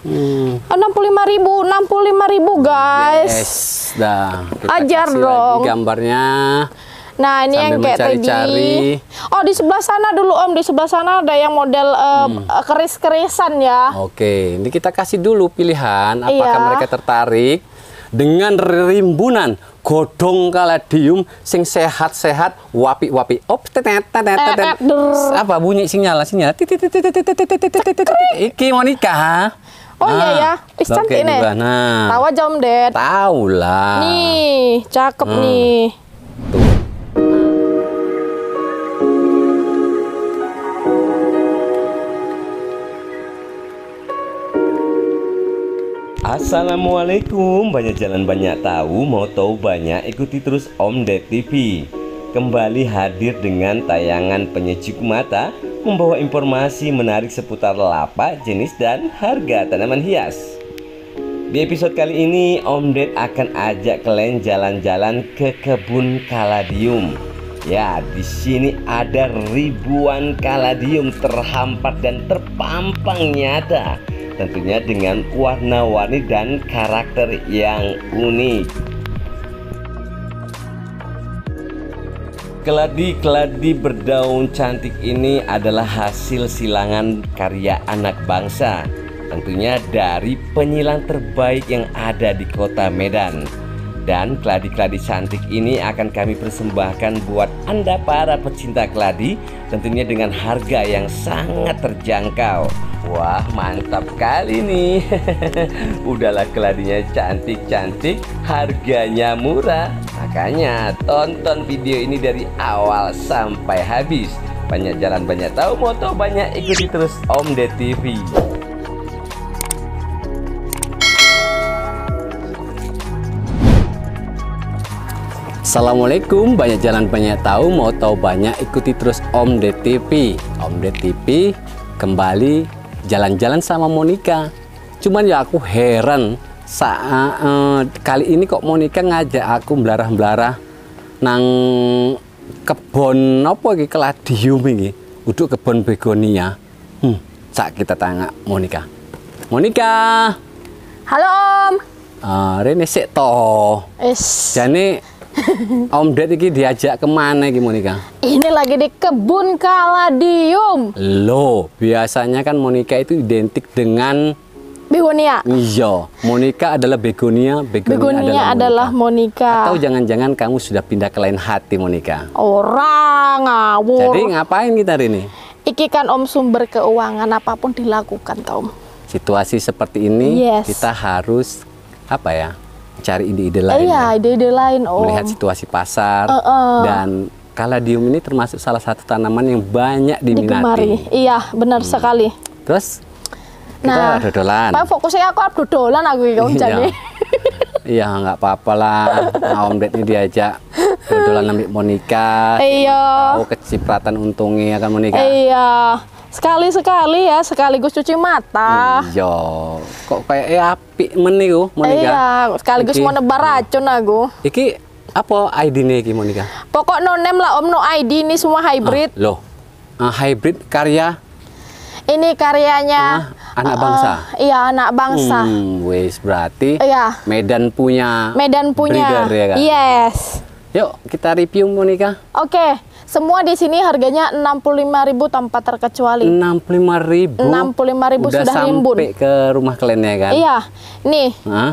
Hmm. 65 ribu, 65 ribu guys. Yes, dah. Ajar dong. gambarnya. Nah ini Sambil yang kayak tadi. Oh di sebelah sana dulu om, di sebelah sana ada yang model uh, hmm. keris-kerisan ya. Oke, ini kita kasih dulu pilihan apakah iya. mereka tertarik dengan rimbunan godong kaladium sing sehat-sehat wapi-wapi op apa bunyi sinyal sinyal iki Monica Oh iya nah, iya ya, Ih, cantik nih. Nah. Tahu aja Om Ded. Tahu lah. Nih, cakep hmm. nih. Assalamualaikum, banyak jalan banyak tahu, mau tahu banyak ikuti terus Om Ded TV. Kembali hadir dengan tayangan penyejuk mata membawa informasi menarik seputar lapa jenis, dan harga tanaman hias. Di episode kali ini, Om Ded akan ajak kalian jalan-jalan ke kebun kaladium. Ya, di sini ada ribuan kaladium terhampar dan terpampang nyata. Tentunya dengan warna-warni dan karakter yang unik. Keladi-keladi berdaun cantik ini adalah hasil silangan karya anak bangsa Tentunya dari penyilang terbaik yang ada di kota Medan Dan keladi-keladi cantik ini akan kami persembahkan buat Anda para pecinta keladi Tentunya dengan harga yang sangat terjangkau Wah mantap kali nih Udahlah keladinya cantik-cantik Harganya murah Makanya tonton video ini dari awal sampai habis. Banyak jalan, banyak tahu moto, banyak ikuti terus Om Ded TV. Assalamualaikum, banyak jalan banyak tahu, mau tahu banyak ikuti terus Om TV. Om TV kembali jalan-jalan sama Monica. Cuman ya aku heran saat uh, eh, kali ini kok Monika ngajak aku belarah-belarah nang kebon apa lagi keladium ini, untuk kebon begonia hmm cak kita tanya Monika Monika halo om uh, Rene sik to Om Ded ini diajak kemana ini Monika Ini lagi di kebun kaladium. Loh, biasanya kan Monika itu identik dengan Begonia. Iya, Monica adalah Begonia, Begonia, Begonia adalah, adalah Monica. Atau jangan-jangan kamu sudah pindah ke lain hati Monica. Orang ngawur. Jadi ngapain kita hari ini? Iki kan Om sumber keuangan apapun dilakukan Tom. Situasi seperti ini yes. kita harus apa ya? Cari ide-ide lain. Iya, eh, ide-ide lain Om. Melihat situasi pasar uh -uh. dan kaladium ini termasuk salah satu tanaman yang banyak diminati. Digemari. Iya, benar hmm. sekali. Terus nah, kita dodolan. Pak fokusnya aku harus dodolan aku ya Om jadi. Iya nggak apa-apa lah. Nah, Om Ded ini diajak dodolan sampai Monika. Iya. Tahu kecipratan untungnya akan Monika. Iya. Sekali-sekali ya, sekaligus cuci mata. Iya. Kok kayak eh api meniku Monika. Iya, sekaligus Iki, mau nebar racun aku. Iki apa ID nih iki Monika? Pokok no name lah Om no ID ini semua hybrid. Ah, loh. Uh, hybrid karya ini karyanya ah, anak eh, bangsa. Uh, iya, anak bangsa. Hmm, wis berarti iya. Medan punya Medan punya. Breeder, ya kan? Yes. Yuk, kita review Monica. Oke. Okay. Semua di sini harganya 65.000 tanpa terkecuali. 65.000. 65.000 sudah rimbun. sampai ke rumah kalian ya kan? Iya. Nih. Hah?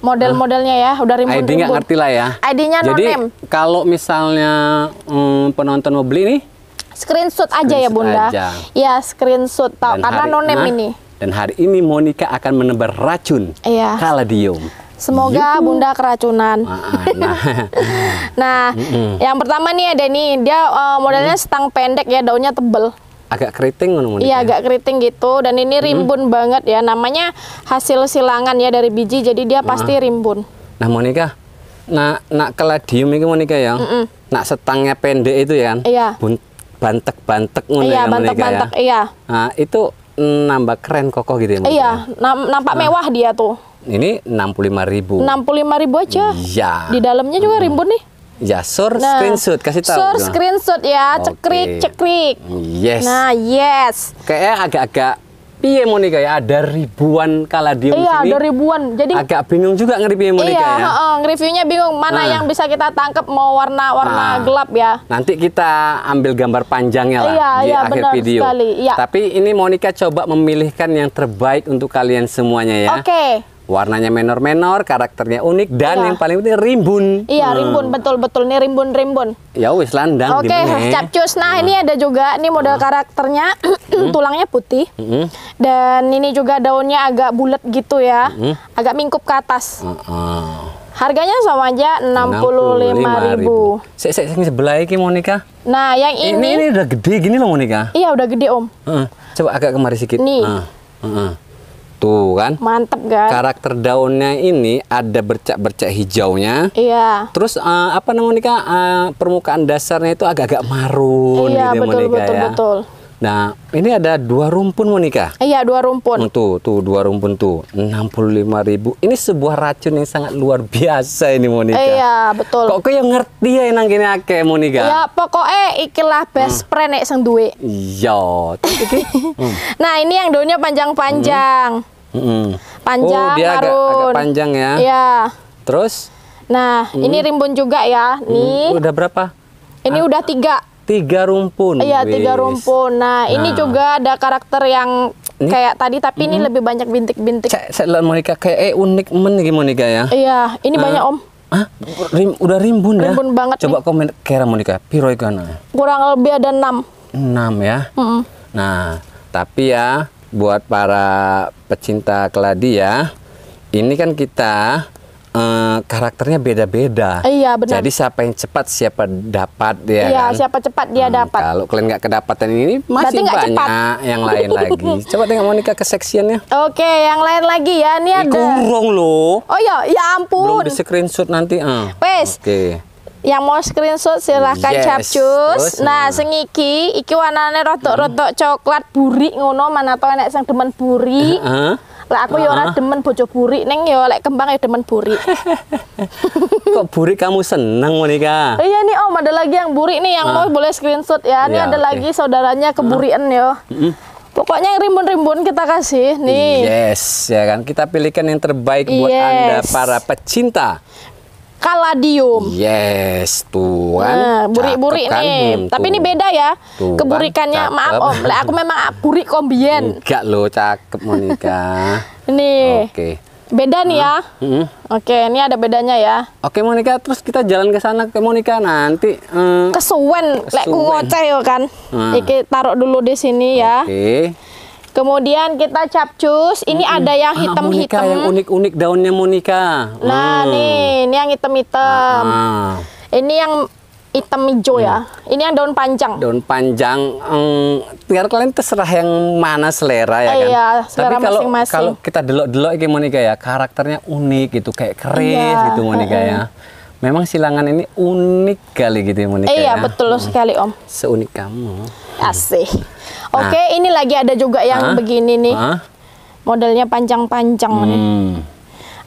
model-modelnya ya udah rimbun ID nggak ngerti lah ya ID-nya jadi kalau misalnya hmm, penonton mau beli nih Screenshot aja ya, screenshot ya Bunda. Aja. Ya screenshot tahu karena nonem ini. Dan hari ini Monica akan menebar racun iya. kaladium. Semoga Yuhu. bunda keracunan. Ah, ah, nah, nah mm -mm. yang pertama nih ada nih dia uh, modelnya mm. setang pendek ya daunnya tebel. Agak keriting ngomong Iya agak keriting gitu dan ini rimbun banget ya namanya hasil silangan ya dari biji jadi dia pasti nah. rimbun. Nah Monica, nak nak keladium ini Monica ya, mm -mm. nak setangnya pendek itu ya kan? Iya. Bunt bantek-bantek ngono iya, ya bantek-bantek ya. iya. Nah, itu mm, nambah keren kokoh gitu ya. Iya, ya. nampak nah. mewah dia tuh. Ini enam enam puluh puluh lima ribu lima ribu aja. Iya. Di dalamnya juga hmm. rimbun nih. Ya, sur nah, screenshot kasih tahu. Sur screenshot ya, cekrik-cekrik. Yes. Nah, yes. Kayaknya agak-agak piye Monika ya ada ribuan kaladium iya, sini. Iya, ada ribuan. Jadi agak bingung juga nge-review Monika iya, ya. Iya, nge-reviewnya bingung mana nah. yang bisa kita tangkap mau warna-warna nah. gelap ya. Nanti kita ambil gambar panjangnya lah iya, di iya, akhir benar video. Sekali, iya. Tapi ini Monika coba memilihkan yang terbaik untuk kalian semuanya ya. Oke. Okay warnanya menor-menor, karakternya unik dan iya. yang paling penting rimbun. Iya, hmm. rimbun betul-betul nih rimbun-rimbun. Ya wis landang Oke, okay, capcus. Nah, hmm. ini ada juga nih model hmm. karakternya hmm. tulangnya putih. Hmm. Dan ini juga daunnya agak bulat gitu ya. Hmm. Agak mingkup ke atas. Hmm. Harganya sama aja 65.000. Sik sik sing sebelah iki Monika. Nah, yang eh, ini Ini, ini udah gede gini loh Monika. Iya, udah gede, Om. Hmm. Coba agak kemari sedikit. Nih. Hmm. Hmm. Tuh kan? Mantep kan? Karakter daunnya ini ada bercak-bercak hijaunya. Iya. Terus uh, apa namanya kak? Uh, eh, permukaan dasarnya itu agak-agak marun. Iya gitu, ya, betul Monika, betul ya. betul. Nah, ini ada dua rumpun Monika. Iya, dua rumpun. Hmm, tuh, tuh dua rumpun tuh. 65.000. Ini sebuah racun yang sangat luar biasa ini Monika. Iya, betul. Kok yang ngerti ya nang kene akeh Monika? Ya, pokoknya ikilah best hmm. friend nek sing duwe. Iya. Hmm. Nah, ini yang daunnya panjang-panjang. Hmm. Hmm. Panjang oh, dia agak, agak panjang ya. Iya. Terus? Nah, hmm. ini rimbun juga ya. Hmm. Nih. Hmm. Udah berapa? Ini ah. udah tiga tiga rumpun. Iya, tiga rumpun. Nah, nah, ini juga ada karakter yang ini, kayak tadi tapi ini, ini hmm? lebih banyak bintik-bintik. Saya mereka kayak eh, unik men Monika ya. Iya, ini uh, banyak Om. Hah? Rim, udah rimbun, rimbun ya? Rimbun banget Coba nih. komen kira Monika, piroi Kurang lebih ada enam. Enam ya? Mm -hmm. Nah, tapi ya buat para pecinta keladi ya, ini kan kita uh, karakternya beda-beda. Iya benar. Jadi siapa yang cepat siapa dapat dia. Ya iya kan? siapa cepat dia hmm, dapat. Kalau kalian nggak kedapatan ini masih banyak cepat. yang lain lagi. Coba tengok Monica keseksiannya. Oke yang lain lagi ya ini ada. Kurung loh. Oh iya ya ampun. Belum di screenshot nanti. Uh. Oke. Okay. Yang mau screenshot silahkan yes. capcus. Oh, nah, sengiki, iki iki rotok-rotok hmm. coklat buri ngono mana tau enak sang demen buri. Uh -huh lah aku ya ora demen bojo buri neng ya lek kembang ya demen buri Kok puri kamu seneng Monika? Iya nih Om, ada lagi yang puri nih yang ah. mau boleh screenshot ya. Ini iya, ada lagi saudaranya ah. keburian yo ya. Pokoknya yang rimbun-rimbun kita kasih nih. Yes, ya kan. Kita pilihkan yang terbaik yes. buat Anda para pecinta kaladium. Yes, tuh kan. Nah, buri-buri kan? nih. Hmm, Tapi ini beda ya. Tuan, keburikannya cakep. maaf Om. Lah aku memang burik kombien. Enggak loh, cakep Monika. Ini. Oke. Okay. Beda nih ya. Hmm? hmm. Oke, ini ada bedanya ya. Oke, Monika, terus kita jalan ke sana ke Monika nanti. Hmm. Kesuwen, lek ku ngoceh kan. Hmm. Iki taruh dulu di sini ya. Oke. Kemudian kita capcus. Ini hmm. ada yang ah, hitam-hitam. Ah, yang unik-unik daunnya monika. Nah, hmm. nih, ini yang hitam-hitam. Ah. ah. Ini yang hitam hijau ya. hmm. ya. Ini yang daun panjang. Daun panjang. Hmm, biar kalian terserah yang mana selera ya eh, kan. Iya, selera Tapi kalau masing -masing. kalau kita delok-delok kayak monika ya, karakternya unik gitu, kayak keris iya. gitu monika hmm. ya. Memang silangan ini unik kali gitu ya Monika. Iya, ya. betul hmm. sekali Om. Seunik kamu. Asih. Nah. Oke, ini lagi ada juga yang Hah? begini nih. Hah? Modelnya panjang-panjang hmm. nih.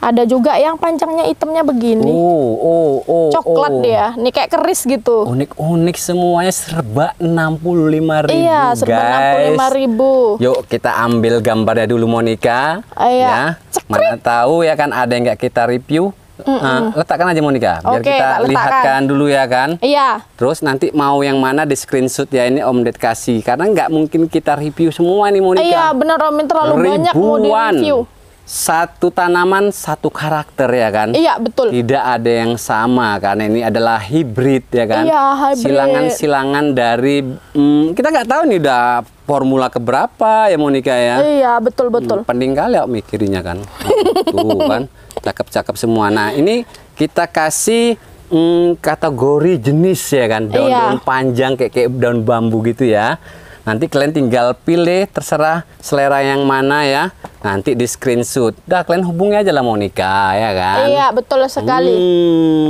Ada juga yang panjangnya itemnya begini. Oh, oh, oh. Coklat oh. dia. Ini kayak keris gitu. Unik-unik semuanya serba 65 ribu. Iya, serba guys. ribu. Yuk kita ambil gambarnya dulu Monika. Iya. Ya. Mana tahu ya kan ada yang nggak kita review Mm -mm. letakkan aja Monica, biar okay, kita lihatkan dulu ya kan. Iya. Terus nanti mau yang mana di screenshot ya ini Om Ded kasih, karena nggak mungkin kita review semua nih Monica. Iya benar Om, ini terlalu Ribuan. banyak mau di review. Satu tanaman satu karakter ya kan. Iya betul. Tidak ada yang sama kan. ini adalah hibrid ya kan. Iya hibrid. Silangan-silangan dari hmm, kita nggak tahu nih udah formula keberapa ya Monica ya. Iya betul betul. Hmm, pending kali ya mikirinya kan. Tuh kan. cakep-cakep semua. Nah, ini kita kasih hmm, kategori jenis ya kan, iya. daun-daun iya. panjang kayak kayak daun bambu gitu ya. Nanti kalian tinggal pilih terserah selera yang mana ya. Nanti di screenshot. Dah kalian hubungi aja lah Monica ya kan. Iya, betul sekali.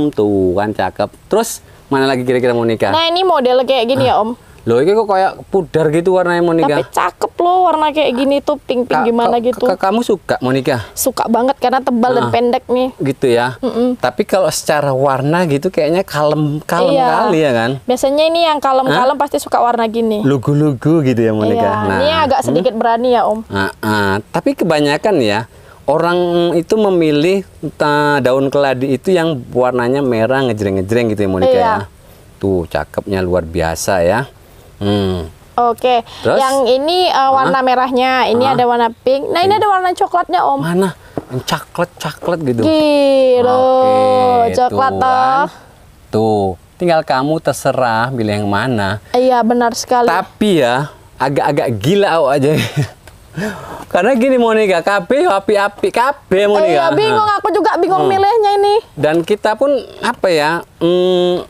Hmm, tuh kan cakep. Terus mana lagi kira-kira Monica? Nah, ini model kayak gini ah. ya, Om. Loh ini kok kayak pudar gitu warnanya Monika Tapi cakep loh warna kayak gini tuh pink-pink gimana gitu. kamu suka Monika Suka banget karena tebal nah, dan ah, pendek nih. Gitu ya. Mm -mm. Tapi kalau secara warna gitu kayaknya kalem kalem iya. kali ya kan. Biasanya ini yang kalem-kalem pasti suka warna gini. Lugu-lugu gitu ya Monika Iya. Nah, ini agak hmm? sedikit hmm? berani ya Om. Nah, nah. tapi kebanyakan ya orang itu memilih daun keladi itu yang warnanya merah ngejreng-ngejreng gitu ya Monika iya. ya. Tuh cakepnya luar biasa ya. Hmm. Oke, okay. yang ini uh, warna Hah? merahnya, ini Hah? ada warna pink. Nah, ini ada warna coklatnya, Om. Mana? Yang coklat, coklat gitu. Gitu. Okay. coklat toh. Tuh, tinggal kamu terserah pilih yang mana. Iya, benar sekali. Tapi ya, agak-agak gila aku aja. Karena gini Monika, KB api-api, KB Monika. Iya, bingung aku juga bingung hmm. milihnya ini. Dan kita pun apa ya? Hmm,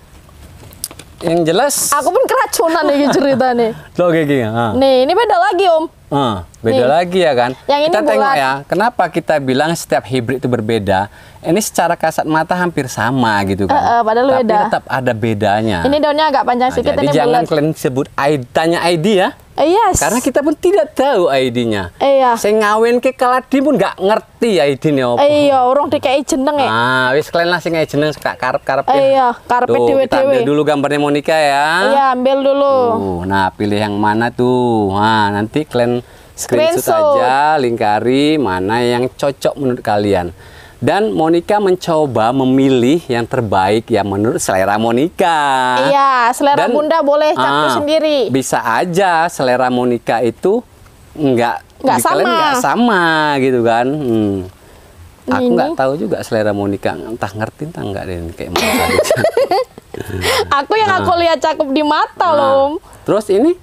yang jelas aku pun keracunan nih cerita nih. Loh, kayak gini. Nih, ini beda lagi, Om. Hmm, beda Nih. lagi ya kan. Yang ini kita bulat. ya, kenapa kita bilang setiap hibrid itu berbeda? Ini secara kasat mata hampir sama gitu kan. Uh, uh, padahal Tapi beda. tetap ada bedanya. Ini daunnya agak panjang nah, sedikit. Jadi ini jangan bulat. kalian sebut ID, tanya ID ya. Uh, yes. Karena kita pun tidak tahu ID-nya. Iya. Uh, Saya ngawin ke kaladi pun nggak ngerti ID-nya apa. Uh, iya, orang DKI jeneng ya. Ah, wis kalian langsung ngei jeneng suka karep-karep. Iya, karep dewe-dewe. Kita ambil dulu gambarnya Monica ya. Iya, ambil dulu. Tuh, nah, pilih yang mana tuh. Nah, nanti kalian Screenshot, screenshot aja, lingkari mana yang cocok menurut kalian. Dan Monica mencoba memilih yang terbaik yang menurut selera Monica. Iya, selera Dan, Bunda boleh ah, campur ah, sendiri. Bisa aja selera Monica itu enggak enggak sama. enggak sama gitu kan. Hmm. Aku enggak tahu juga selera Monica, entah ngerti entah nggak deh kayak mana. aku yang nah. aku lihat cakep di mata nah. loh. Terus ini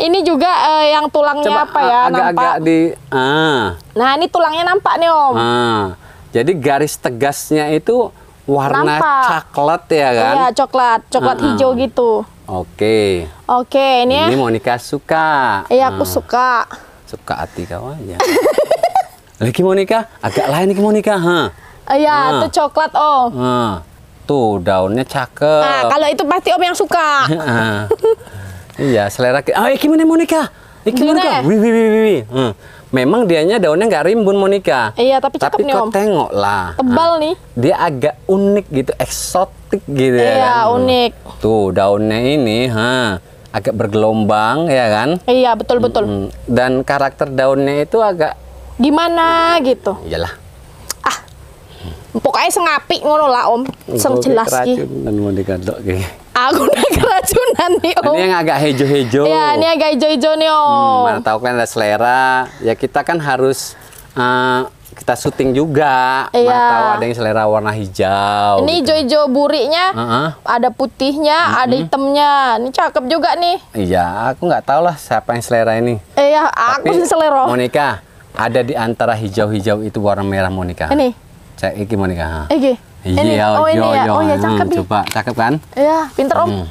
ini juga uh, yang tulangnya Coba, apa ya? Agak-agak di. Ah. Nah ini tulangnya nampak nih om. Ah. Jadi garis tegasnya itu warna nampak. coklat ya kan? Iya coklat, coklat ah. hijau gitu. Oke. Oke ini. Ya. Ini Monica suka. Iya aku ah. suka. Suka hati kawannya. Lagi Monica, agak lain nih Monica, ha? Eh, iya, ah. itu coklat om. ah. Tuh daunnya cakep. Nah, kalau itu pasti om yang suka. Ah. Iya, selera kita. Oh, iki mana Monica? Iki Monica. Wi wi wi wi. Hmm. Memang dianya daunnya nggak rimbun Monica. Iya, tapi cakep tapi nih, Om. tengok lah. Tebal hmm. nih. Dia agak unik gitu, eksotik gitu iya, ya. Iya, kan? Hmm. unik. Tuh, daunnya ini, ha agak bergelombang ya kan? Iya betul betul. Mm -hmm. Dan karakter daunnya itu agak gimana gitu? Iyalah. Ah, pokoknya sengapi ngono lah om, seng jelas Dan mau Aku udah keracunan nih om. Ini yang agak hejo-hejo. Iya, ini agak hejo-hejo nih om. Hmm, mana tahu kan ada selera. Ya kita kan harus uh, kita syuting juga. Iya. Mana tahu ada yang selera warna hijau. Ini gitu. hijau-hijau gitu. burinya, uh -huh. ada putihnya, uh -huh. ada hitamnya. Ini cakep juga nih. Iya, aku nggak tahu lah siapa yang selera ini. Iya, aku sih selera. Monika, ada di antara hijau-hijau itu warna merah Monika. Ini. Cek iki Monika. Iki. Iya, oh ini yo, ya. Yo. Oh iya cakep hmm, Coba cakep kan? Iya, pinter Om. Hmm.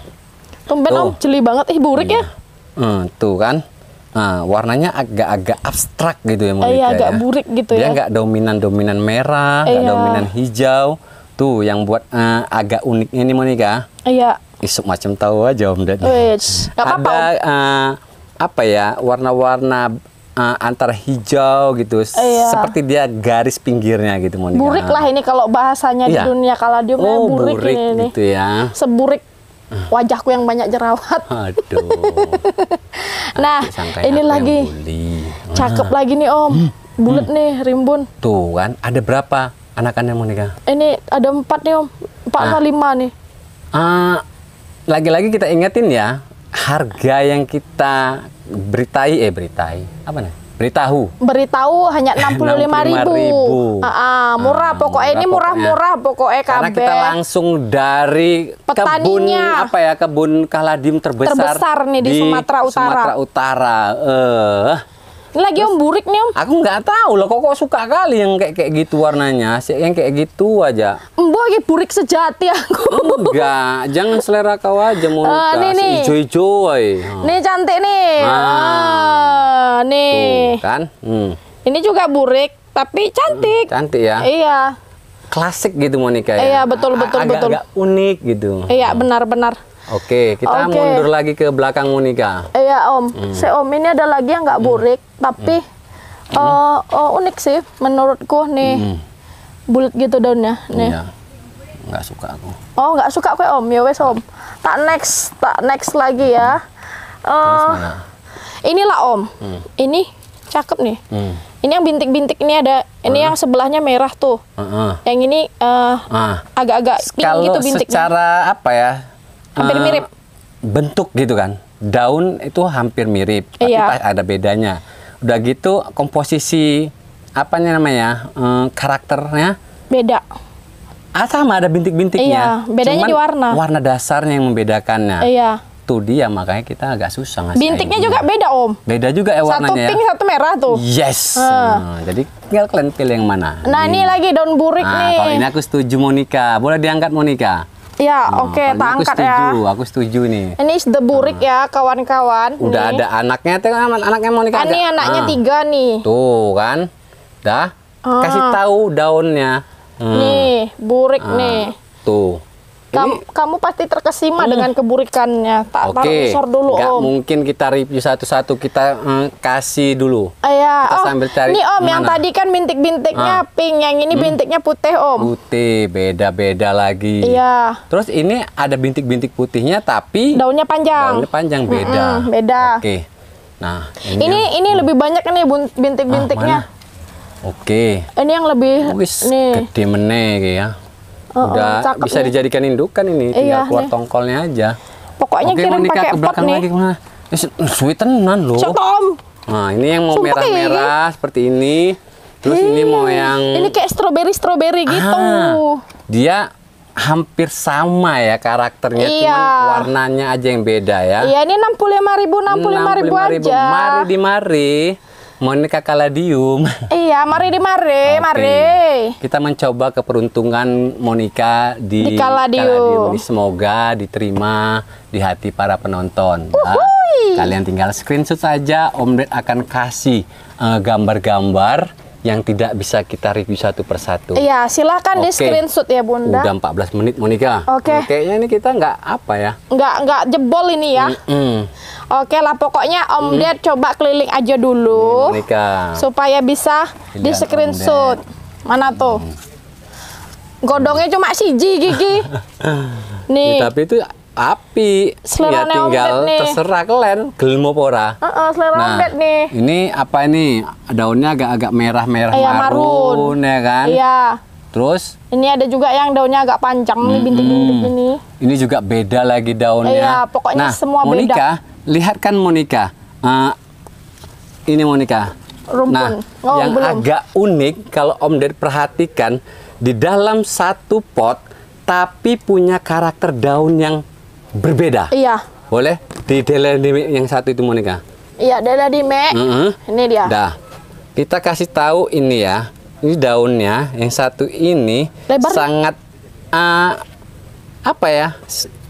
Tumben Om jeli banget ih burik iya. ya. Hmm, tuh kan. Nah, warnanya agak agak abstrak gitu ya Monica Iya, agak ya. burik gitu Dia ya. Dia nggak dominan-dominan merah, nggak iya. dominan hijau. Tuh yang buat uh, agak unik ini Monica. Iya. Isuk macam tahu aja Om Dad. Ada apa, om. Uh, apa ya warna-warna uh, antara hijau gitu, iya. seperti dia garis pinggirnya gitu Monica. Burik lah ini kalau bahasanya iya. di dunia kaladium ya, oh, burik, burik ini gitu ini. ya. Seburik wajahku yang banyak jerawat. Aduh. nah, ini lagi cakep ah. lagi nih Om. Hmm. Bulat hmm. nih rimbun. Tuh kan, ada berapa anak Anda Monica? Ini ada empat nih Om. Empat ah. atau lima nih. Ah, lagi-lagi kita ingetin ya, harga yang kita beritai eh beritai apa nih beritahu beritahu hanya enam puluh lima ribu, ribu. Uh, uh, murah uh, pokoknya ini murah-murah pokoknya, pokoknya karena kita langsung dari Petaninya. kebun apa ya kebun kaladim terbesar, terbesar nih di, di Sumatera Utara Sumatera Utara uh, ini lagi Terus, om burik nih om. Aku nggak tahu loh, kok kok suka kali yang kayak kayak gitu warnanya, sih yang kayak gitu aja wah ini burik sejati aku. Gak, enggak, jangan selera kau aja mau uh, nih, nih. ijo Nih cantik nih. Ah. ah nih. Tuh, kan? Hmm. Ini juga burik tapi cantik. Hmm, cantik ya? Iya. Klasik gitu monika ya. Iya, betul betul agak, betul. Agak unik gitu. Iya, benar-benar. Oke, kita Oke. mundur lagi ke belakang Monika. Iya Om, hmm. si Om ini ada lagi yang nggak hmm. burik, hmm. tapi hmm. Uh, uh, unik sih menurutku nih, hmm. bulat gitu daunnya nih. Iya nggak suka aku oh nggak suka kue om ya wes om tak next tak next lagi ya uh, inilah om hmm. ini cakep nih hmm. ini yang bintik-bintik ini ada ini hmm. yang sebelahnya merah tuh hmm. yang ini eh, ah. agak-agak agak-agak pink gitu bintik secara apa ya hampir uh, mirip bentuk gitu kan daun itu hampir mirip tapi iya. ada bedanya udah gitu komposisi apa namanya um, karakternya beda ah sama ada bintik-bintiknya. Iya, bedanya Cuman di warna. Warna dasarnya yang membedakannya. Iya. Tuh dia makanya kita agak susah ngasih. Bintiknya juga beda, Om. Beda juga ya warnanya. Satu ya? pink, ya. satu merah tuh. Yes. Hmm. Hmm. jadi tinggal kalian pilih yang mana. Nah, ini, ini lagi daun burik nah, nih. kalau ini aku setuju Monica. Boleh diangkat Monica? Iya, nah, ya, oh, oke, okay, tak angkat aku setuju, ya. Aku setuju nih. Ini the burik uh, ya, kawan-kawan. Udah nih. ada anaknya, anak anaknya nikah. Ini anaknya uh, tiga nih. Tuh kan, dah. Uh. Kasih tahu daunnya. Hmm. Nih, burik ah, nih. Tuh. Kam, ini... kamu pasti terkesima hmm. dengan keburikannya. Tak okay. taruh dulu Gak om. mungkin kita review satu-satu. Kita mm, kasih dulu. Ah, iya. Kita oh, sambil cari. Nih om, mana? yang tadi kan bintik-bintiknya ah. pink, yang ini hmm. bintiknya putih om. Putih, beda-beda lagi. Iya. Terus ini ada bintik-bintik putihnya, tapi daunnya panjang. Daunnya panjang beda. Mm -mm, beda. Oke. Okay. Nah, ini ini, yang... ini lebih banyak nih kan ya bintik-bintiknya. Ah, Oke. Okay. Ini yang lebih Wis, nih. gede meneh ya. Uh, Udah cakep bisa nih. dijadikan indukan ini, tinggal iya, keluar nih. tongkolnya aja. Pokoknya okay, kirim pakai pot nih. lagi kemana? Suwi tenan loh. Cetom. Nah, ini yang mau merah-merah seperti ini. Terus Hei. ini mau yang Ini kayak stroberi stroberi ah, gitu. Dia hampir sama ya karakternya iya. cuma warnanya aja yang beda ya. Iya, ini 65.000 65.000 aja. Mari di mari. Monica kaladium. Iya, mari di mari, okay. mari. Kita mencoba keberuntungan Monika di, di Caladium. Caladium. semoga diterima di hati para penonton. Nah, kalian tinggal screenshot saja, Om Ded akan kasih eh, gambar-gambar uh, yang tidak bisa kita review satu persatu. Iya, silahkan okay. di screenshot ya Bunda. Udah 14 menit Monika. Oke. Okay. Kayaknya ini kita nggak apa ya? Nggak nggak jebol ini ya. Mm -mm. Oke lah pokoknya Om hmm. Ded coba keliling aja dulu hmm, supaya bisa Pilihan di screenshot. Mana hmm. tuh? Hmm. Godongnya cuma siji gigi. nih. Ya, tapi itu api. Selera ya tinggal nih. terserah kalian gelem Uh -uh, selera nah, ombet nih. Ini apa ini? Daunnya agak-agak merah-merah eh, marun. marun ya kan? Iya. Terus ini ada juga yang daunnya agak panjang nih hmm, bintik-bintik hmm. ini. Ini juga beda lagi daunnya. Iya, pokoknya nah, semua Monica, beda. Lihatkan kan Monica. Uh, ini Monica. Rumpun. Nah, oh, yang belum. agak unik kalau Om Ded perhatikan di dalam satu pot tapi punya karakter daun yang berbeda. Iya. Boleh di yang satu itu Monica. Iya, Deladime. Mm -hmm. Ini dia. Dah. Kita kasih tahu ini ya. Ini daunnya yang satu ini Lebar. sangat uh, apa ya?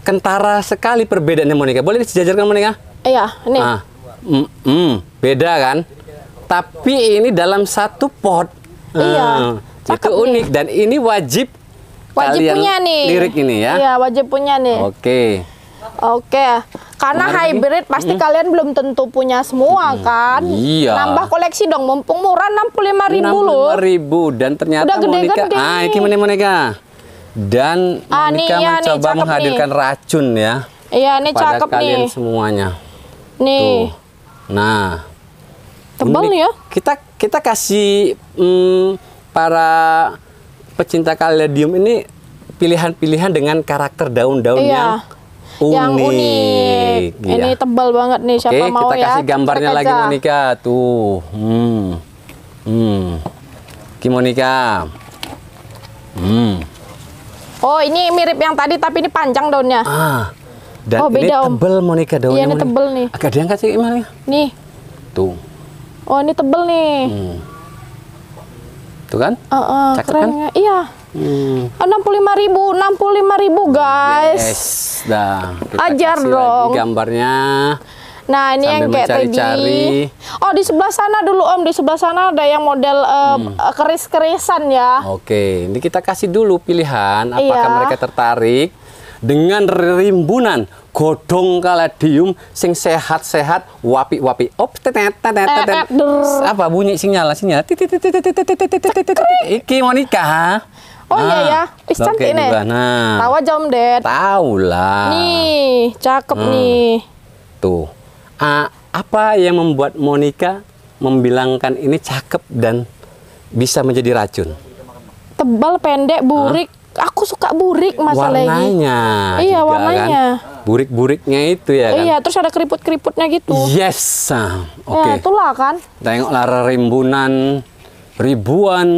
Kentara sekali perbedaannya Monica. Boleh disejajarkan Monica? Iya, ini. Nah, mm, mm, beda kan? Tapi ini dalam satu pot. Iya. Hmm, itu unik nih. dan ini wajib wajib punya nih. Lirik ini ya. Iya, wajib punya nih. Oke. Oke, karena Kemarin hybrid ini? pasti mm. kalian belum tentu punya semua mm. kan? Iya. Nambah koleksi dong, mumpung murah enam puluh lima ribu loh. ribu dan ternyata Udah gede -gede. Ah, Monica, ah ini mana Monica? Dan ah, Monica iya mencoba nih, menghadirkan nih. racun ya. Iya, ini cakep nih. kalian semuanya. Nih. Tuh. Nah. Tebal nih ya. Kita kita kasih hmm, para pecinta kaledium ini pilihan-pilihan dengan karakter daun-daun iya. yang unik. Yang unik. Iya. Ini tebal banget nih siapa Oke, mau kita ya. kasih gambarnya kita lagi Monika tuh. Hmm. Hmm. Kimonika. Hmm. Oh, ini mirip yang tadi tapi ini panjang daunnya. Ah. Dan oh, beda, ini tebel om. Monica daunnya. Iya, ini tebel nih. Agak diangkat sih gimana? Nih. Tuh. Oh, ini tebel nih. Hmm. Tuh kan? Uh, uh, keren kan? Iya. Hmm. Oh, enam puluh lima ribu, enam puluh lima ribu guys. Yes, dah. Ajar dong. Lagi gambarnya. Nah ini Sambil yang kayak tadi. Oh di sebelah sana dulu om, di sebelah sana ada yang model uh, hmm. keris-kerisan ya. Oke, ini kita kasih dulu pilihan apakah iya. mereka tertarik dengan rimbunan godong kaladium sing sehat-sehat wapi-wapi op apa bunyi sinyal sinyal iki Monica Oh iya ah, ya, ih cantik nih. Nah. Tahu aja Om Ded. Tahu lah. Nih, cakep hmm. nih. Tuh. apa yang membuat Monica membilangkan ini cakep dan bisa menjadi racun? Tebal, pendek, burik, aku suka burik masalahnya. Warnanya. Iya, juga, kan? warnanya. Kan? Burik-buriknya itu ya kan. Iya, terus ada keriput-keriputnya gitu. Yes. Ah, ya, oke. Okay. Nah, itulah kan. Tengoklah rimbunan ribuan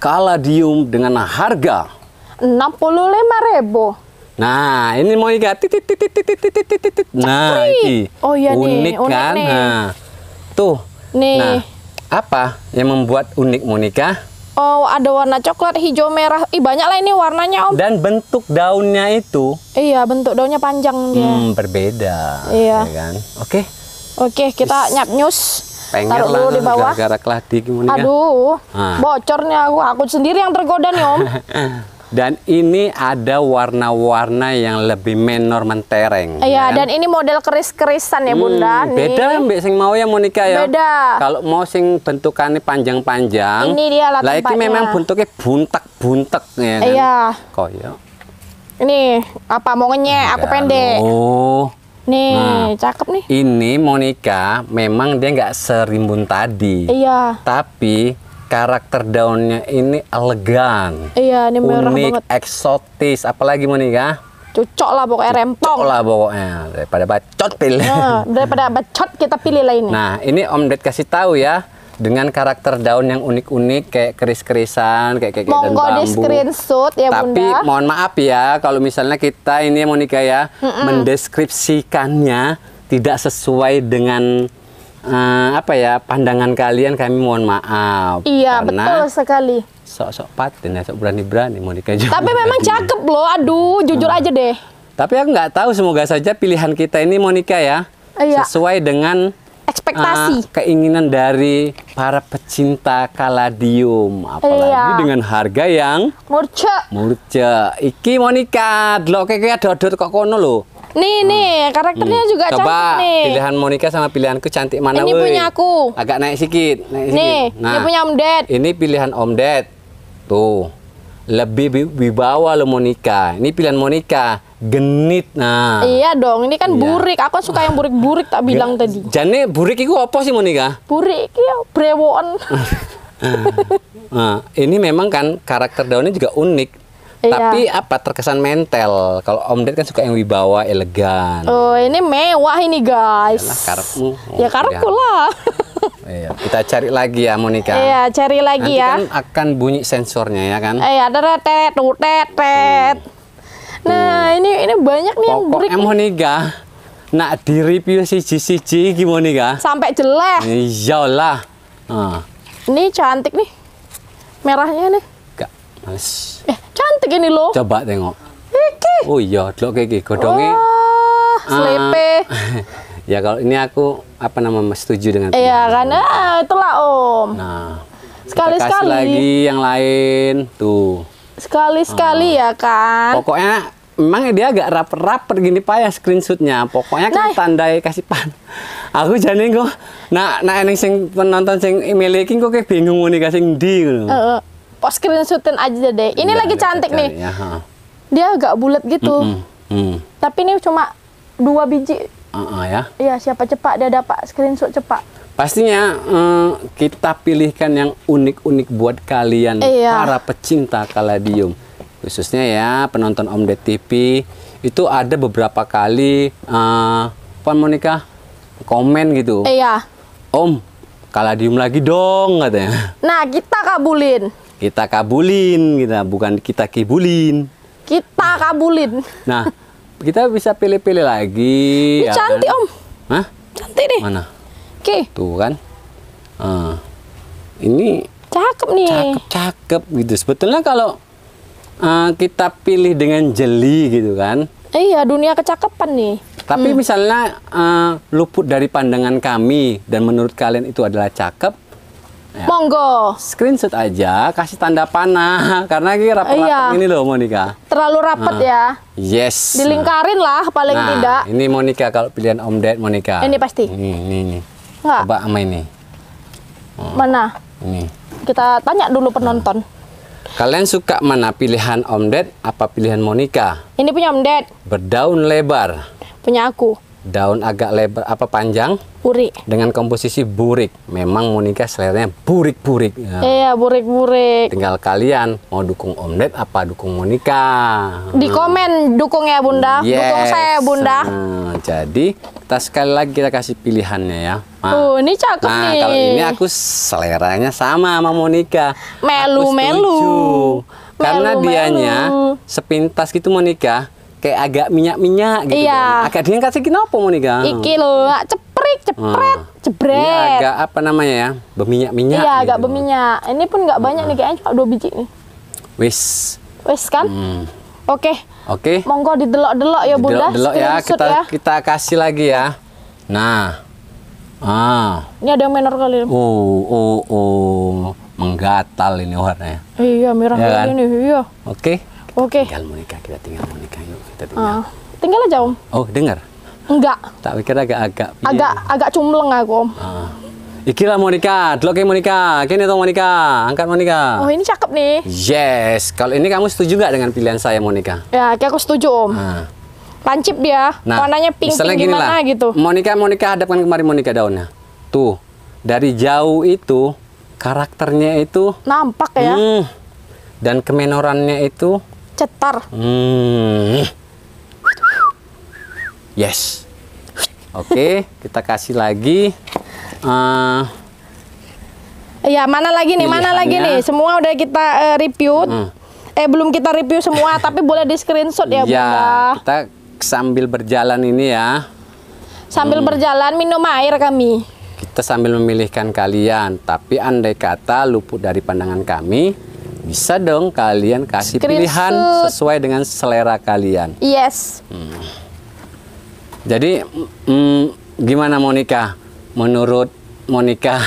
kaladium dengan harga ribu. Nah, ini mau ikat titit titit titit titit titit. Nah, ini oh, iya unik nih. kan. Unik nih. Nah, tuh. Nih. Nah, apa yang membuat unik Monika? Oh, ada warna coklat, hijau, merah. Ih, banyak lah ini warnanya, Om. Dan bentuk daunnya itu. Iya, bentuk daunnya panjang dia. Hmm, berbeda. Iya. Ya kan? Oke. Oke, kita nyap nyus Pengen Taruh dulu di bawah. Gara-gara ya? Aduh, ah. bocornya aku. Aku sendiri yang tergoda nih, Om. Dan ini ada warna-warna yang lebih menor mentereng. Iya, ya kan? dan ini model keris-kerisan ya, Bunda. Hmm, beda mbak sing mau ya Monika ya. Beda. Kalau mau sing bentukannya panjang-panjang. Ini dia lah tempatnya. Ini memang bentuknya buntek-buntek ya kan. Iya. Koyo. Ini apa mau ya, aku pendek. Oh. Nih, nah, cakep nih. Ini Monika memang dia nggak serimbun tadi. Iya. Tapi karakter daunnya ini elegan. Iya, ini merah unik, banget. eksotis, apalagi mau nih ya? Cocok lah pokoknya rempong. Cocok lah pokoknya daripada bacot pilih. Nah, daripada bacot kita pilih lah ini. Nah, ini Om Ded kasih tahu ya dengan karakter daun yang unik-unik kayak keris-kerisan kayak kayak Monggo dan bambu. di screenshot ya Tapi, Bunda. Tapi mohon maaf ya kalau misalnya kita ini Monika ya mm -mm. mendeskripsikannya tidak sesuai dengan uh, apa ya pandangan kalian kami mohon maaf. Iya betul sekali. Sok-sok paten ya, sok berani-berani mau nikah Tapi memang cakep loh, aduh jujur uh. aja deh. Tapi aku nggak tahu, semoga saja pilihan kita ini Monika ya. Iya. Sesuai dengan ekspektasi uh, keinginan dari para pecinta kaladium apalagi iya. dengan harga yang murce murce iki Monika lo dlo kayak dodot kok kono loh Nih hmm. nih karakternya hmm. juga Coba, cantik nih. Pilihan Monica sama pilihanku cantik mana? Ini punya aku. Agak naik sikit. Naik nih, Nah, ini punya Om Ded. Ini pilihan Om Ded. Tuh, lebih wibawa lo Monica. Ini pilihan Monica. Genit nah. Iya dong, ini kan iya. burik. Aku kan suka yang burik-burik tak bilang Gak. tadi. Jadi burik itu apa sih Monica? Burik ya brewon. nah, ini memang kan karakter daunnya juga unik Iya. Tapi apa terkesan mental. Kalau Om Ded kan suka yang wibawa, elegan. Oh, ini mewah ini, guys. Yalah, karpu. Oh, ya ya. lah. Iya, kita cari lagi ya monika. Iya, cari lagi Nanti ya. kan akan bunyi sensornya ya kan? Iya, ada tet tet tet. Hmm. Nah, ini ini banyak nih Pokok yang break. Pokoknya Monica nak direview siji-siji gimana Monica? Sampai jelek. Iyalah. Nah. Ini cantik nih. Merahnya nih. Males. Eh, cantik ini loh. Coba tengok. Iki. Oh iya, delok iki godongin Oh, ah. selepe. Uh, ya kalau ini aku apa nama setuju dengan Iya karena Ah, itulah Om. Nah. Sekali-sekali lagi yang lain. Tuh. Sekali-sekali ah. ya kan. Pokoknya memang dia agak raper-raper gini pak ya screenshotnya pokoknya kan nah. tandai kasih pan aku jadi kok nah nah ini sing penonton sing miliki kok kayak bingung nih kasih di uh, uh pos screenshotin aja deh. Ini Nggak iya, lagi cantik nih. Ha. Dia agak bulat gitu. Mm -mm. Mm. Tapi ini cuma dua biji. Uh -uh, ya. Iya, siapa cepat dia dapat screenshot cepat. Pastinya uh, kita pilihkan yang unik-unik buat kalian iya. para pecinta kaladium. Khususnya ya penonton Om Ded TV itu ada beberapa kali eh, Puan Monica komen gitu. Iya. Om, kaladium lagi dong katanya. Nah, kita kabulin kita kabulin kita gitu. bukan kita kibulin kita kabulin nah kita bisa pilih-pilih lagi Ini ya cantik kan? om Hah? cantik nih mana oke okay. tuh kan uh, ini cakep nih cakep cakep gitu sebetulnya kalau uh, kita pilih dengan jeli gitu kan iya dunia kecakepan nih tapi hmm. misalnya uh, luput dari pandangan kami dan menurut kalian itu adalah cakep Ya. Monggo. Screenshot aja, kasih tanda panah karena ini rapat, iya. ini loh Monika. Terlalu rapat ah. ya. Yes. Dilingkarin lah paling nah, tidak. Ini Monika kalau pilihan Om Ded Monika. Ini pasti. Ini ini ini. Enggak. Coba sama ini. Oh. Mana? Ini. Kita tanya dulu penonton. Hmm. Kalian suka mana pilihan Om Ded apa pilihan Monika? Ini punya Om Ded. Berdaun lebar. Punya aku daun agak lebar apa panjang burik dengan komposisi burik memang Monica seleranya burik-burik ya. iya burik-burik tinggal kalian mau dukung Omlet apa dukung Monica di komen dukung ya bunda yes. dukung saya bunda hmm. jadi kita sekali lagi kita kasih pilihannya ya nah, uh, ini cakep nah, nih kalau ini aku seleranya sama sama Monica melu-melu melu. karena melu, dianya sepintas gitu Monica kayak agak minyak-minyak gitu iya. kan. Agak diangkat kasih kenapa mau nih kan? Iki loh, ceprik, cepret, hmm. agak apa namanya ya? Berminyak-minyak. Iya, gitu. agak berminyak. Ini pun nggak banyak hmm. nih ah. kayaknya cuma dua biji nih. Wis. Wis kan? Hmm. Oke. Okay. Oke. Okay. Monggo didelok-delok ya, Bunda. delok ya, kita ya. kita kasih lagi ya. Nah. Ah. Ini ada yang menor kali. Oh, oh, oh. Menggatal ini warnanya. Iya, merah ya kan? ini. Iya. Oke. Okay. Oke. Okay. Tinggal mau kita tinggal mau yuk, kita tinggal. Uh, tinggal aja om. Oh dengar? Enggak. Tak pikir agak-agak. Agak agak cumleng aku om. Uh. Ah. Iki lah Monica, dulu kayak Monica, kini tuh Monica, angkat Monica. Oh ini cakep nih. Yes, kalau ini kamu setuju nggak dengan pilihan saya Monica? Ya, kayak aku setuju om. Nah. Lancip dia, ya. nah, warnanya pink, pink gimana lah, gitu. Monica, Monica hadapkan kemari Monica daunnya. Tuh, dari jauh itu karakternya itu nampak ya. Hmm, dan kemenorannya itu cetar. Hmm. Yes. Oke, okay, kita kasih lagi. Uh, ya, mana lagi nih? Mana lagi nih? Semua udah kita uh, review. Hmm. Eh, belum kita review semua, tapi boleh di screenshot ya, ya, Bunda. kita sambil berjalan ini ya. Sambil hmm. berjalan minum air kami. Kita sambil memilihkan kalian, tapi andai kata luput dari pandangan kami, bisa dong kalian kasih Screen pilihan sesuai dengan selera kalian. Yes. Hmm. Jadi hmm, gimana Monica? Menurut Monica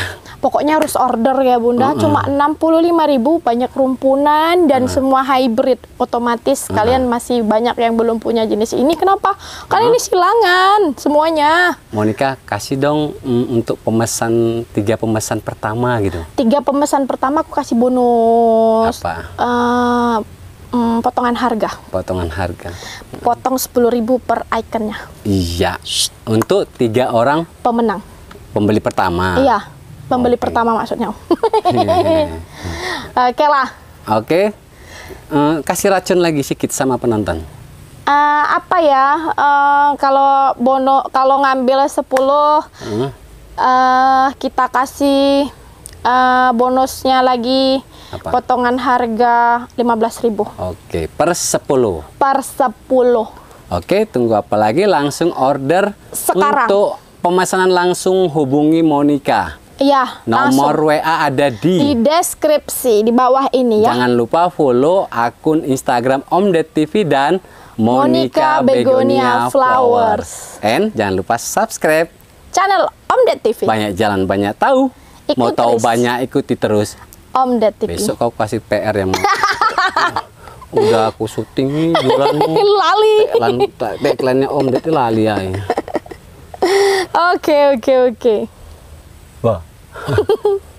pokoknya harus order ya Bunda. Uh -uh. Cuma 65.000 iya. banyak rumpunan dan uh semua hybrid. Otomatis uh kalian masih banyak yang belum punya jenis ini. Kenapa? Karena uh -huh. ini silangan semuanya. Monica, kasih dong mm, untuk pemesan tiga pemesan pertama gitu. Tiga pemesan pertama aku kasih bonus. Apa? Uh, mm, potongan harga. Potongan harga. Potong ribu per ikonnya. Iya. Untuk tiga orang pemenang. Pembeli pertama. Iya pembeli okay. pertama maksudnya. Iya, iya, iya. Hmm. Oke lah. Oke. Okay. Uh, eh, kasih racun lagi sedikit sama penonton. Uh, apa ya? Uh, kalau bono kalau ngambil 10 hmm. uh, kita kasih uh, bonusnya lagi apa? potongan harga 15.000. Oke, okay. per 10. Per 10. Oke, tunggu apa lagi? Langsung order Sekarang. untuk pemesanan langsung hubungi Monica. Iya. Nomor langsung. WA ada di di deskripsi di bawah ini ya. Jangan lupa follow akun Instagram Om Ded TV dan Monica, Monica Begonia, Begonia Flowers. Flowers. And jangan lupa subscribe channel Om Ded TV. Banyak jalan banyak tahu. Ikut mau tahu terus. banyak ikuti terus. Om Ded TV. Besok kau kasih PR yang mau. Udah aku syuting bulanmu. lali. backline nya itu lali ya. Oke, oke, oke. 呵呵呵。